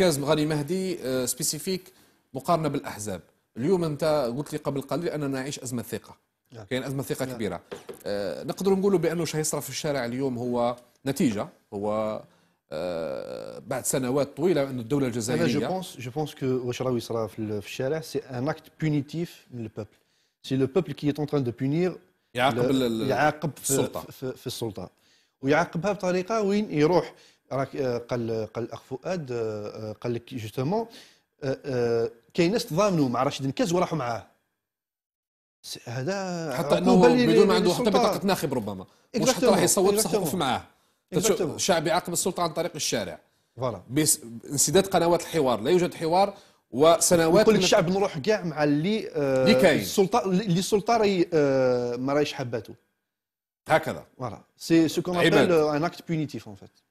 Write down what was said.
كاز غني مهدي آه، سبيسيفيك مقارنه بالاحزاب اليوم انت قلت لي قبل قليل اننا نعيش ازمه ثقه يعني. كاين ازمه ثقه نعم. كبيره آه، نقدر نقدروا نقولوا بانه يصرف في الشارع اليوم هو نتيجه هو آه، بعد سنوات طويله ان الدوله الجزائريه انا جو بونس جو بونس كو واش راهو يصرى في الشارع سي ان اكت بونيتيف من البوبل سي لو بوبل كي اون تران دو بونير يعاقب يعاقب في السلطه في السلطه ويعاقبها بطريقه وين يروح راك آه، قال قال الاخ فؤاد آه، آه، قال لك جوستومون كاين ناس تضامنوا مع رشيد نكاز وراحوا معاه هذا حتى انه بدون ما عنده حتى بطاقه ناخب ربما مش حتى راح يصوت صحف معاه الشعب يعاقب السلطه عن طريق الشارع فوالا انسداد قنوات الحوار لا يوجد حوار وسنوات كل لك الشعب نروح كاع مع اللي آه السلطه اللي السلطه راهي ما راهيش حباته هكذا فوالا سي سو كون ان اكت بونيتيف ان فيت